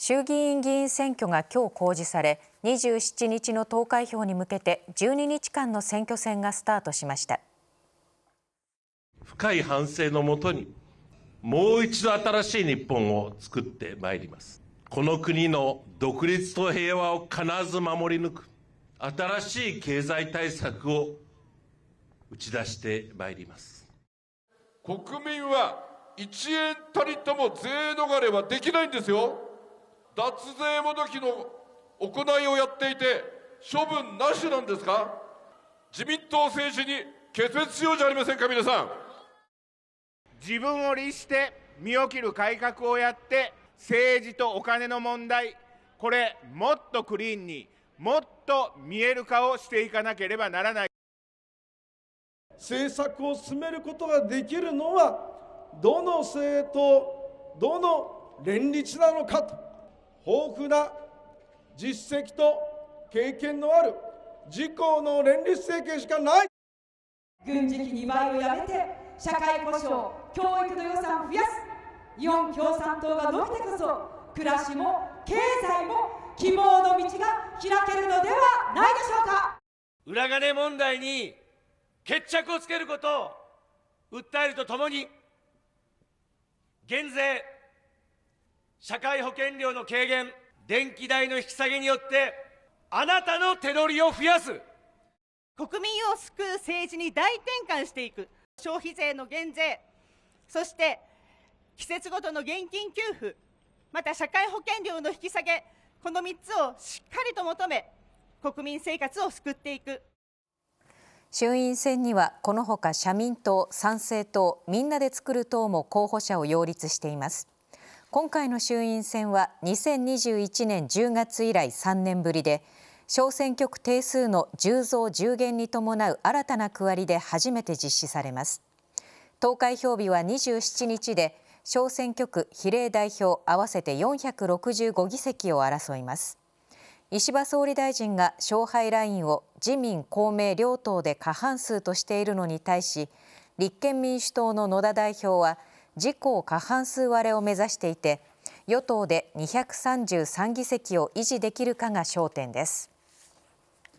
衆議院議員選挙が今日公示され27日の投開票に向けて12日間の選挙戦がスタートしました深い反省のもとにもう一度新しい日本を作ってまいりますこの国の独立と平和を必ず守り抜く新しい経済対策を打ち出してまいります国民は1円たりとも税逃れはできないんですよ脱税もどきの行いをやっていて、処分なしなんですか自民党政治に決別しようじゃありませんか、皆さん。自分を律して身を切る改革をやって、政治とお金の問題、これ、もっとクリーンに、もっと見える化をしていかなければならない。政策を進めることができるのは、どの政党、どの連立なのかと。豊富な実績と経験のある自公の連立政権しかない軍事費2倍をやめて社会保障教育の予算を増やす日本共産党が伸びてこそ暮らしも経済も希望の道が開けるのではないでしょうか裏金問題に決着をつけることを訴えるとともに減税社会保険料の軽減、電気代の引き下げによって、あなたの手取りを増やす。国民を救う政治に大転換していく。消費税の減税、そして季節ごとの現金給付、また社会保険料の引き下げ、この3つをしっかりと求め、国民生活を救っていく。衆院選にはこのほか社民党、参政党、みんなで作る党も候補者を擁立しています。今回の衆院選は2021年10月以来3年ぶりで小選挙区定数の10増10減に伴う新たな区割りで初めて実施されます投開票日は27日で小選挙区比例代表合わせて465議席を争います石破総理大臣が勝敗ラインを自民公明両党で過半数としているのに対し立憲民主党の野田代表は自公過半数割れを目指していて与党で233議席を維持できるかが焦点です。